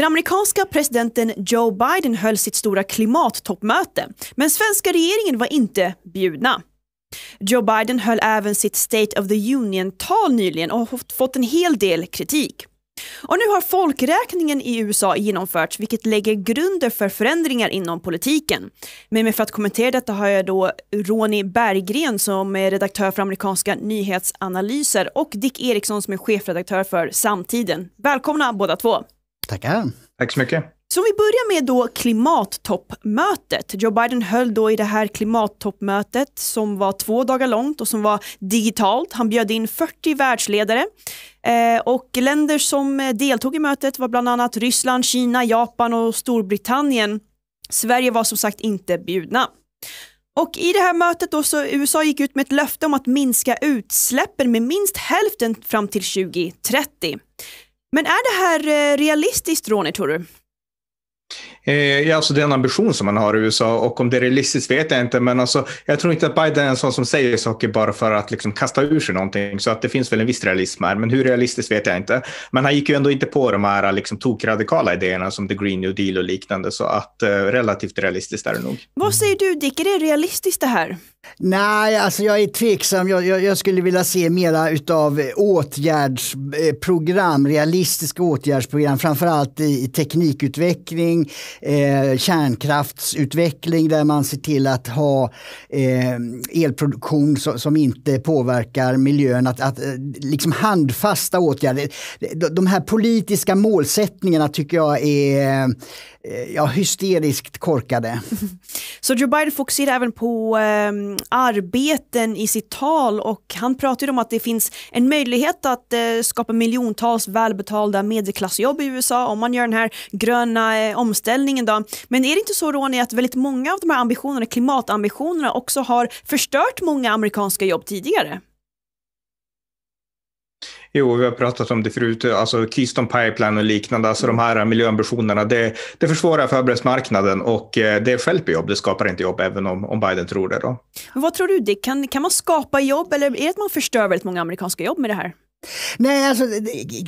Den amerikanska presidenten Joe Biden höll sitt stora klimattoppmöte, men svenska regeringen var inte bjudna. Joe Biden höll även sitt State of the Union-tal nyligen och har fått en hel del kritik. Och nu har folkräkningen i USA genomförts vilket lägger grunder för förändringar inom politiken. Med mig för att kommentera detta har jag då Ronny Berggren som är redaktör för amerikanska nyhetsanalyser och Dick Eriksson som är chefredaktör för Samtiden. Välkomna båda två! Tackar. Tack så mycket. Så vi börjar med då klimattoppmötet. Joe Biden höll då i det här klimattoppmötet som var två dagar långt och som var digitalt. Han bjöd in 40 världsledare eh, och länder som deltog i mötet var bland annat Ryssland, Kina, Japan och Storbritannien. Sverige var som sagt inte bjudna. Och i det här mötet då så USA gick ut med ett löfte om att minska utsläppen med minst hälften fram till 2030. Men är det här eh, realistiskt Ronny tror du? Eh, ja, alltså det är en ambition som man har i USA och om det är realistiskt vet jag inte. Men alltså, jag tror inte att Biden är en sån som säger saker bara för att liksom kasta ur sig någonting. Så att det finns väl en viss realism här, men hur realistiskt vet jag inte. Men han gick ju ändå inte på de här liksom, tokradikala idéerna som the green new deal och liknande. Så att eh, relativt realistiskt är det nog. Vad säger du Dick, är det realistiskt det här? Nej, alltså jag är tveksam. Jag, jag, jag skulle vilja se mera av eh, åtgärdsprogram, eh, realistiska åtgärdsprogram, framförallt i teknikutveckling kring eh, kärnkraftsutveckling där man ser till att ha eh, elproduktion som, som, inte påverkar miljön. Att, att, eh, liksom handfasta åtgärder. De här politiska målsättningarna tycker jag är Eh, ja, hysteriskt korkade. Så Joe Biden fokuserar även på um, arbeten i sitt tal och han pratar om att det finns en möjlighet att uh, skapa miljontals välbetalda medelklassjobb i USA om man gör den här gröna uh, omställningen. Då. Men är det inte så Ronny att väldigt många av de här ambitionerna, klimatambitionerna också har förstört många amerikanska jobb tidigare? Jo, vi har pratat om det förut, alltså Keystone Pipeline och liknande, alltså de här miljöambitionerna, det, det försvårar förberedelsemarknaden och eh, det skälper jobb, det skapar inte jobb, även om, om Biden tror det. Då. Vad tror du, Dick? Kan, kan man skapa jobb eller är det att man förstör väldigt många amerikanska jobb med det här? Nej, alltså,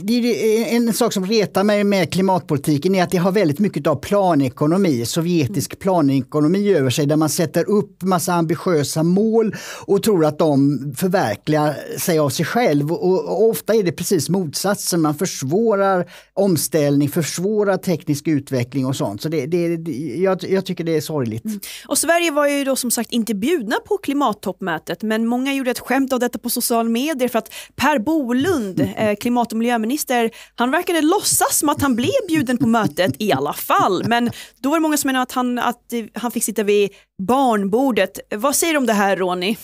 det, en sak som retar mig med klimatpolitiken är att det har väldigt mycket av planekonomi, sovjetisk planekonomi över sig där man sätter upp massa ambitiösa mål och tror att de förverkligar sig av sig själv. Och, och ofta är det precis motsatsen, man försvårar omställning, försvårar teknisk utveckling och sånt. Så det, det jag, jag, tycker det är sorgligt. Mm. Och Sverige var ju då som sagt inte bjudna på klimattoppmötet men många gjorde ett skämt av detta på sociala medier för att Per Bolund Lund, mm. eh, klimat och miljöminister, han verkade låtsas som att han blev bjuden på mötet i alla fall. Men då var det många som menade att han, att han fick sitta vid barnbordet. Vad säger du om det här Ronny?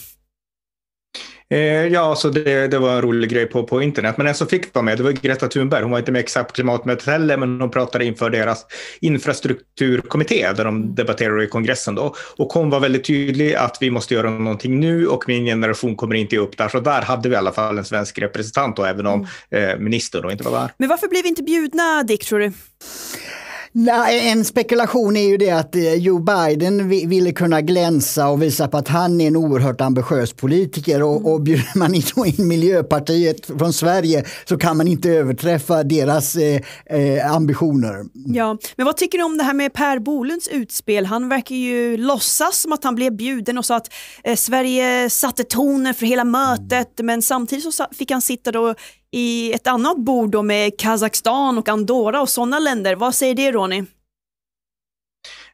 Eh, ja, så det, det, var en rolig grej på, på internet. Men en som fick vara med det var Greta Thunberg. Hon var inte med exakt på klimatmötet heller, men hon pratade inför deras infrastrukturkommitté där de debatterade i kongressen. Då. Och hon var väldigt tydlig att vi måste göra någonting nu och min generation kommer inte upp där. Så där hade vi i alla fall en svensk representant, då, även om mm. eh, ministern inte var där. Men varför blev vi inte bjudna, Dick, tror du? Nej, en spekulation är ju det att eh, Joe Biden ville kunna glänsa och visa på att han är en oerhört ambitiös politiker och, och bjuder man då in Miljöpartiet från Sverige så kan man inte överträffa deras eh, eh, ambitioner. Ja, men vad tycker du om det här med Per Bolunds utspel? Han verkar ju låtsas som att han blev bjuden och sa att eh, Sverige satte tonen för hela mötet mm. men samtidigt så fick han sitta då i ett annat bord då med Kazakstan och Andorra och sådana länder. Vad säger det Ronny?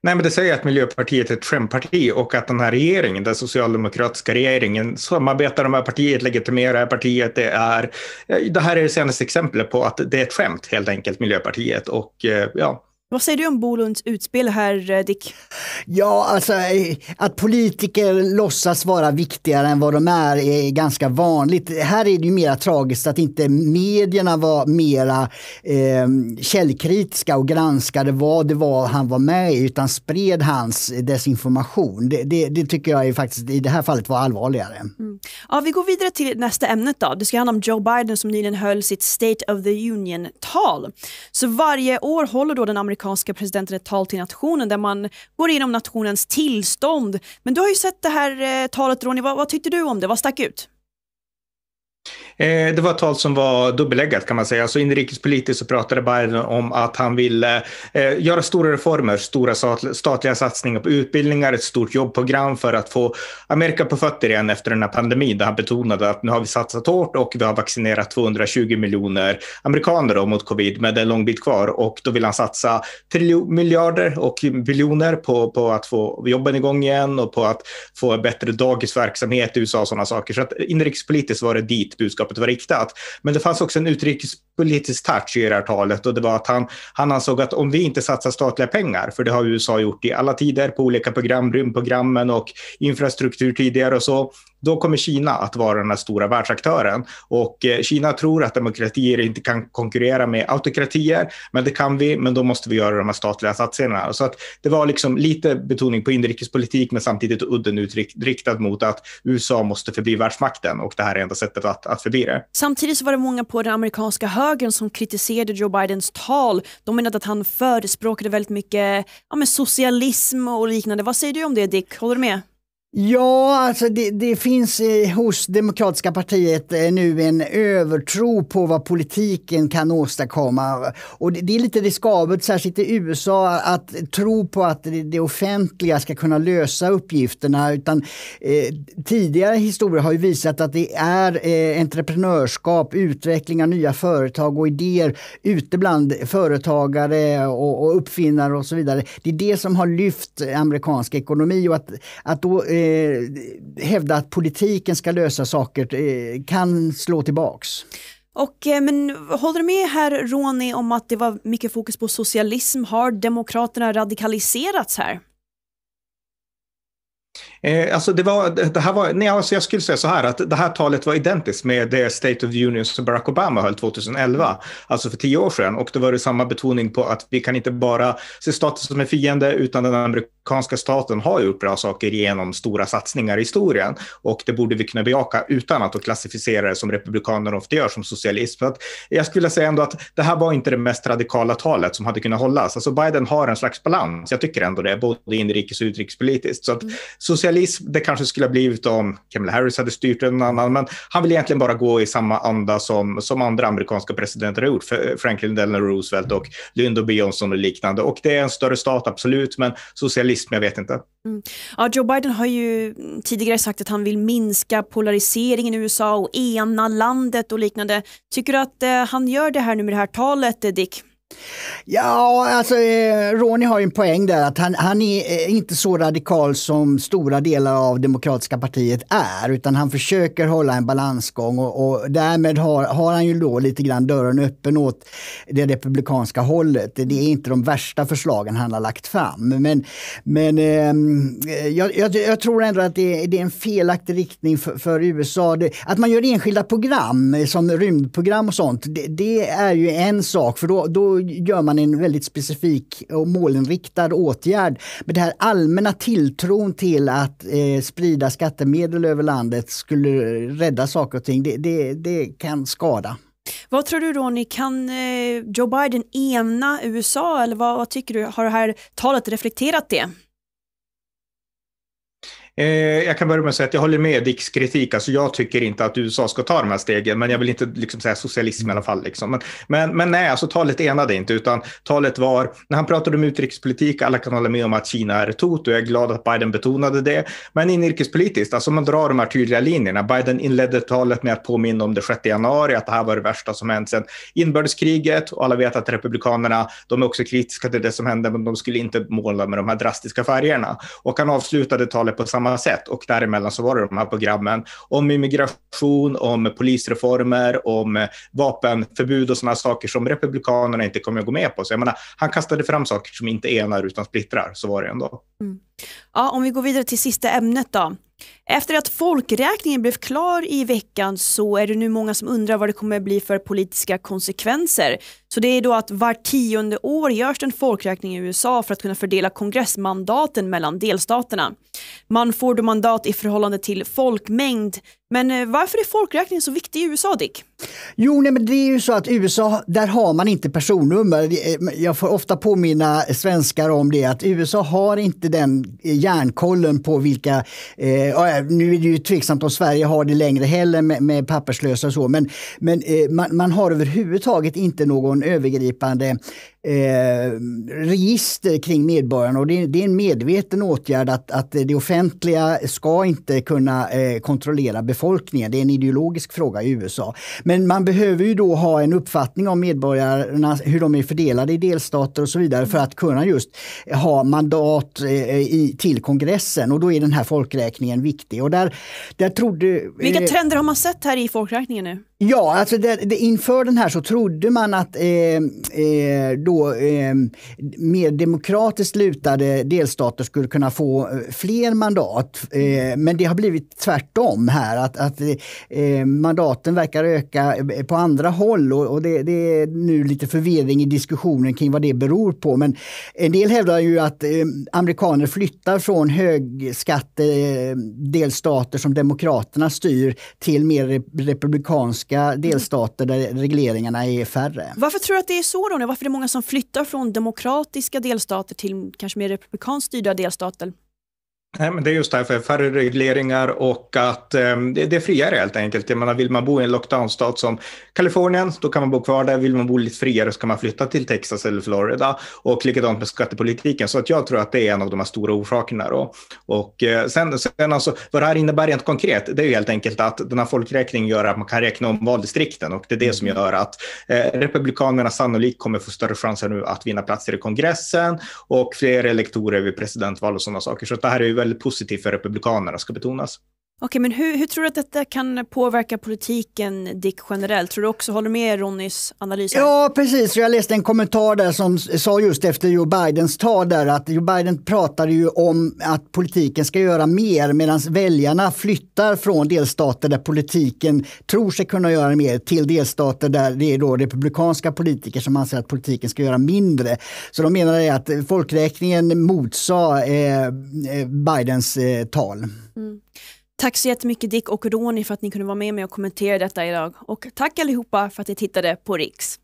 Nej, men det säger att Miljöpartiet är ett skämparti och att den här regeringen, den socialdemokratiska regeringen, samarbetar med partiet, legitimerar partiet. Det, är, eh, det här är det senaste exemplet på att det är ett skämt helt enkelt, Miljöpartiet. Och eh, ja, vad säger du om Bolunds utspel här, eh, Dick? Ja, alltså eh, att politiker låtsas vara viktigare än vad de är är ganska vanligt. Här är det ju mera tragiskt att inte medierna var mera eh, källkritiska och granskade vad det var han var med i utan spred hans desinformation. Det, det, det tycker jag är faktiskt i det här fallet var allvarligare. Mm. Ja, vi går vidare till nästa ämnet då. Det ska handla om Joe Biden som nyligen höll sitt State of the Union-tal. Så varje år håller då den amerikanska amerikanska presidenten ett tal till nationen där man går igenom nationens tillstånd. Men du har ju sett det här eh, talet Ronny, vad, vad tyckte du om det? Vad stack ut? Eh, det var ett tal som var dubbeläggat kan man säga. Alltså inrikespolitiskt så pratade Biden om att han ville eh, göra stora reformer, stora statliga satsningar på utbildningar, ett stort jobbprogram för att få Amerika på fötter igen efter den här pandemin där han betonade att nu har vi satsat hårt och vi har vaccinerat 220 miljoner amerikaner mot covid, med en lång bit kvar och då vill han satsa miljarder och miljoner på, på att få jobben igång igen och på att få bättre dagisverksamhet i USA och sådana saker. Så att inrikespolitiskt var det dit budskapet var riktat. Men det fanns också en utrikespolitisk touch i det här talet och det var att han, han ansåg att om vi inte satsar statliga pengar, för det har USA gjort i alla tider på olika program, rymdprogrammen och infrastruktur tidigare och så, då kommer Kina att vara den här stora världsaktören. Och eh, Kina tror att demokratier inte kan konkurrera med autokratier, men det kan vi, men då måste vi göra de här statliga satsningarna. Så att det var liksom lite betoning på inrikespolitik, men samtidigt udden utriktad mot att USA måste förbli världsmakten och det här är enda sättet att, att förbli det. Samtidigt var det många på den amerikanska högern som kritiserade Joe Bidens tal. De menade att han förespråkade väldigt mycket ja, socialism och liknande. Vad säger du om det Dick? Håller du med? Ja, alltså det, det finns eh, hos Demokratiska partiet eh, nu en övertro på vad politiken kan åstadkomma. Och det, det, är lite riskabelt, särskilt i USA, att tro på att det, det offentliga ska kunna lösa uppgifterna. Utan, eh, tidigare historier har ju visat att det är eh, entreprenörskap, utveckling av nya företag och idéer ute bland företagare och, och uppfinnare och så vidare. Det är det som har lyft amerikansk ekonomi och att, att då eh, eh, hävda att politiken ska lösa saker eh, kan slå tillbaks. Och, eh, men håller du med här Roni om att det var mycket fokus på socialism? Har Demokraterna radikaliserats här? Eh, alltså det, var, det här var, nej, alltså jag skulle säga så här att det här talet var identiskt med det State of the Union som Barack Obama höll 2011, alltså för tio år sedan. Och det var det samma betoning på att vi kan inte bara se staten som en fiende, utan den amerikanska staten har gjort bra saker genom stora satsningar i historien. Och det borde vi kunna bejaka utan att klassificera det som republikaner ofta gör, som socialism. Att jag skulle säga ändå att det här var inte det mest radikala talet som hade kunnat hållas. Alltså Biden har en slags balans, jag tycker ändå det, både inrikes och utrikespolitiskt. Så att mm. socialism imperialism. Det kanske skulle ha blivit om Kamala Harris hade styrt en annan, men han vill egentligen bara gå i samma anda som, som andra amerikanska presidenter har gjort, Franklin Delano Roosevelt och Lyndon B. Johnson och liknande. Och det är en större stat, absolut, men socialism, jag vet inte. Mm. Ja, Joe Biden har ju tidigare sagt att han vill minska polariseringen i USA och ena landet och liknande. Tycker du att eh, han gör det här nu med det här talet, eh, Dick? Ja, alltså eh, Ronny har ju en poäng där att han, han är eh, inte så radikal som stora delar av Demokratiska partiet är utan han försöker hålla en balansgång och, och därmed har, har, han ju då lite grann dörren öppen åt det republikanska hållet. Det är inte de värsta förslagen han har lagt fram men, men ehm, eh, jag, jag, jag, tror ändå att det, det, är en felaktig riktning för, för USA. Det, att man gör enskilda program som rymdprogram och sånt det, det är ju en sak för då, då gör man en väldigt specifik och målinriktad åtgärd. Men det här allmänna tilltron till att eh, sprida skattemedel över landet skulle rädda saker och ting, det, det, det kan skada. Vad tror du Ronny, kan eh, Joe Biden ena USA eller vad, vad tycker du, har det här talet reflekterat det? Eh, jag kan börja med att säga att jag håller med Dicks kritik. Alltså, jag tycker inte att USA ska ta de här stegen, men jag vill inte liksom, säga socialism i alla fall. Liksom. Men, men, men, nej, alltså, talet enade inte, utan talet var, när han pratade om utrikespolitik, alla kan hålla med om att Kina är ett hot och jag är glad att Biden betonade det. Men inrikespolitiskt, alltså man drar de här tydliga linjerna. Biden inledde talet med att påminna om det 6 januari, att det här var det värsta som hänt sedan inbördeskriget och alla vet att republikanerna, de är också kritiska till det som hände, men de skulle inte måla med de här drastiska färgerna. Och han avslutade talet på samma samma sätt. Och däremellan så var det de här programmen om immigration, om polisreformer, om vapenförbud och sådana saker som Republikanerna inte kommer att gå med på. Så jag menar, han kastade fram saker som inte enar utan splittrar, så var det ändå. Mm. Ja, om vi går vidare till sista ämnet då. Efter att folkräkningen blev klar i veckan så är det nu många som undrar vad det kommer bli för politiska konsekvenser. Så det är då att var tionde år görs en folkräkning i USA för att kunna fördela kongressmandaten mellan delstaterna. Man får då mandat i förhållande till folkmängd. Men eh, varför är folkräkningen så viktig i USA, Dick? Jo, nej, men det är ju så att USA, där har man inte personnummer. Jag får ofta påminna svenskar om det att USA har inte den eh, järnkollen på vilka, eh, nu är det ju tveksamt om Sverige har det längre heller med, med papperslösa och så, men, men eh, man, man, har överhuvudtaget inte någon övergripande Eh, register kring medborgarna och det, det, är en medveten åtgärd att, att det offentliga ska inte kunna eh, kontrollera befolkningen. Det är en ideologisk fråga i USA. Men man behöver ju då ha en uppfattning om medborgarna, hur de är fördelade i delstater och så vidare för att kunna just ha mandat eh, i, till kongressen och då är den här folkräkningen viktig. Och där, där trodde, Vilka trender har man sett här i folkräkningen nu? Ja, alltså det, det, inför den här så trodde man att eh, eh, då, eh, mer demokratiskt lutade delstater skulle kunna få eh, fler mandat. Eh, men det har blivit tvärtom här, att, att eh, mandaten verkar öka på andra håll och, och det, det, är nu lite förvirring i diskussionen kring vad det beror på. Men en del hävdar ju att amerikaner flyttar från högskattedelstater som Demokraterna styr till mer republikanska amerikanska mm. delstater där regleringarna är färre. Varför tror du att det är så? Då? Varför är det många som flyttar från demokratiska delstater till kanske mer republikanskt styrda delstater? Nej, men det är just därför, färre regleringar och att eh, det, är friare helt enkelt. Jag menar, vill man bo i en lockdownstat som Kalifornien, då kan man bo kvar där. Vill man bo lite friare så kan man flytta till Texas eller Florida. Och likadant med skattepolitiken. Så att jag tror att det är en av de här stora orsakerna. Då. Och eh, sen, sen alltså, vad det här innebär rent konkret, det är ju helt enkelt att den här folkräkningen gör att man kan räkna om valdistrikten och det är det som mm. gör att eh, Republikanerna sannolikt kommer få större chanser nu att vinna platser i kongressen och fler elektorer vid presidentval och sådana saker. Så det här är ju väldigt positivt för republikanerna, ska betonas. Okej, men hur, hur, tror du att detta kan påverka politiken, Dick, generellt? Tror du också håller med Ronnys analys? Ja, precis. Jag läste en kommentar där som sa just efter Joe Bidens tal där att Joe Biden pratade ju om att politiken ska göra mer medan väljarna flyttar från delstater där politiken tror sig kunna göra mer till delstater där det är då republikanska politiker som anser att politiken ska göra mindre. Så de menar att folkräkningen motsade eh, eh, Bidens eh, tal. Mm. Tack så jättemycket Dick och Ronny för att ni kunde vara med mig och kommentera detta idag. Och tack allihopa för att ni tittade på Riks.